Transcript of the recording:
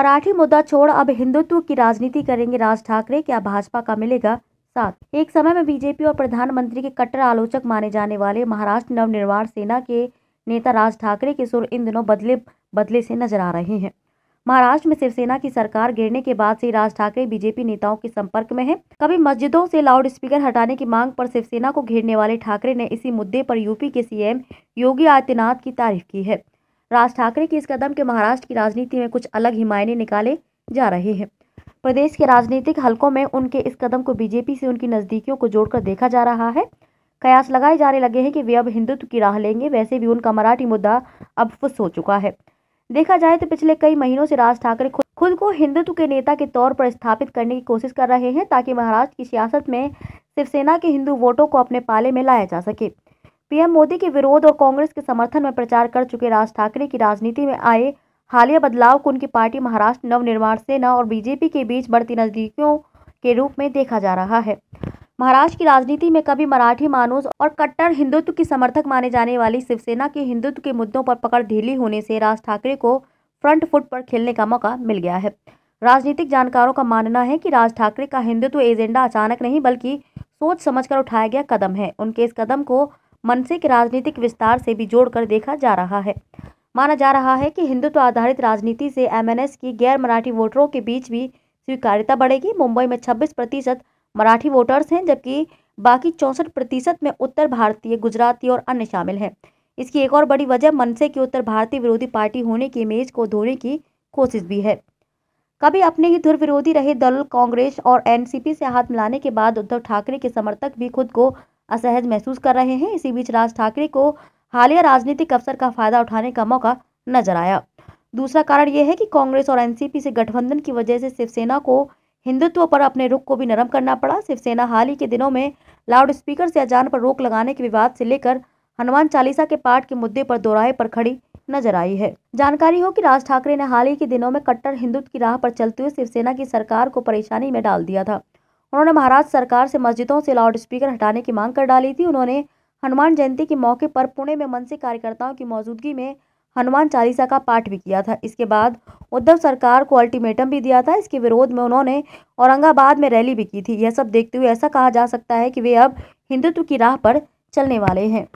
मराठी मुद्दा छोड़ अब हिंदुत्व की राजनीति करेंगे राज ठाकरे क्या भाजपा का मिलेगा साथ एक समय में बीजेपी और प्रधानमंत्री के कट्टर आलोचक माने जाने वाले महाराष्ट्र नवनिर्माण सेना के नेता राज ठाकरे के सुर इन दिनों बदले बदले से नजर आ रहे हैं महाराष्ट्र में शिवसेना की सरकार गिरने के बाद से राज ठाकरे बीजेपी नेताओं के संपर्क में हैं। कभी मस्जिदों से लाउड स्पीकर हटाने की मांग पर शिवसेना को घेरने वाले ठाकरे ने इसी मुद्दे पर यूपी के सीएम योगी आदित्यनाथ की तारीफ की है राज ठाकरे के इस कदम के महाराष्ट्र की राजनीति में कुछ अलग ही मायने निकाले जा रहे हैं प्रदेश के राजनीतिक हलकों में उनके इस कदम को बीजेपी से उनकी नज़दीकियों को जोड़कर देखा जा रहा है कयास लगाए जाने लगे हैं कि वे अब हिंदुत्व की राह लेंगे वैसे भी उनका मराठी मुद्दा अब फुस हो चुका है देखा जाए तो पिछले कई महीनों से राज ठाकरे खुद को हिंदुत्व के नेता के तौर पर स्थापित करने की कोशिश कर रहे हैं ताकि महाराष्ट्र की सियासत में शिवसेना के हिंदू वोटों को अपने पाले में लाया जा सके पीएम मोदी के विरोध और कांग्रेस के समर्थन में प्रचार कर चुके राज ठाकरे की राजनीति में आए हालिया बदलाव को उनकी पार्टी महाराष्ट्र नवनिर्माण सेना और बीजेपी के बीच बढ़ती नजदीकियों के रूप में देखा जा रहा है महाराष्ट्र की राजनीति में कभी मराठी मानूस और कट्टर हिंदुत्व की समर्थक माने जाने वाली शिवसेना के हिंदुत्व के मुद्दों पर पकड़ ढीली होने से राज ठाकरे को फ्रंट फुट पर खेलने का मौका मिल गया है राजनीतिक जानकारों का मानना है कि राज ठाकरे का हिंदुत्व एजेंडा अचानक नहीं बल्कि सोच समझकर उठाया गया कदम है उनके इस कदम को मनसे के राजनीतिक विस्तार से भी जोड़कर देखा जा रहा है माना जा रहा है कि हिंदुत्व आधारित राजनीति से एमएनएस की गैर मराठी वोटरों के बीच भी स्वीकार्यता बढ़ेगी मुंबई में 26 प्रतिशत मराठी वोटर्स हैं जबकि बाकी चौंसठ प्रतिशत में उत्तर भारतीय गुजराती और अन्य शामिल हैं इसकी एक और बड़ी वजह मनसे की उत्तर भारतीय विरोधी पार्टी होने की इमेज को धोने की कोशिश भी है कभी अपने ही धुर विरोधी रहे दल कांग्रेस और एनसीपी से हाथ मिलाने के बाद उद्धव ठाकरे के समर्थक भी खुद को असहज महसूस कर रहे हैं इसी बीच राज ठाकरे को हालिया राजनीतिक अवसर का फायदा उठाने का मौका नजर आया दूसरा कारण यह है कि कांग्रेस और एनसीपी से गठबंधन की वजह से शिवसेना को हिंदुत्व पर अपने रुख को भी नरम करना पड़ा शिवसेना हाल ही के दिनों में लाउड स्पीकर से अजान पर रोक लगाने के विवाद से लेकर हनुमान चालीसा के पाठ के मुद्दे पर दोराहे पर खड़ी नजर आई है जानकारी हो कि राज ठाकरे ने हाल ही के दिनों में कट्टर हिंदुत्व की राह पर चलते हुए शिवसेना की सरकार को परेशानी में डाल दिया था उन्होंने महाराष्ट्र सरकार से मस्जिदों से लाउड स्पीकर हटाने की मांग कर डाली थी उन्होंने हनुमान जयंती के मौके पर पुणे में से कार्यकर्ताओं की मौजूदगी में हनुमान चालीसा का पाठ भी किया था इसके बाद उद्धव सरकार को अल्टीमेटम भी दिया था इसके विरोध में उन्होंने औरंगाबाद में रैली भी की थी यह सब देखते हुए ऐसा कहा जा सकता है कि वे अब हिंदुत्व की राह पर चलने वाले हैं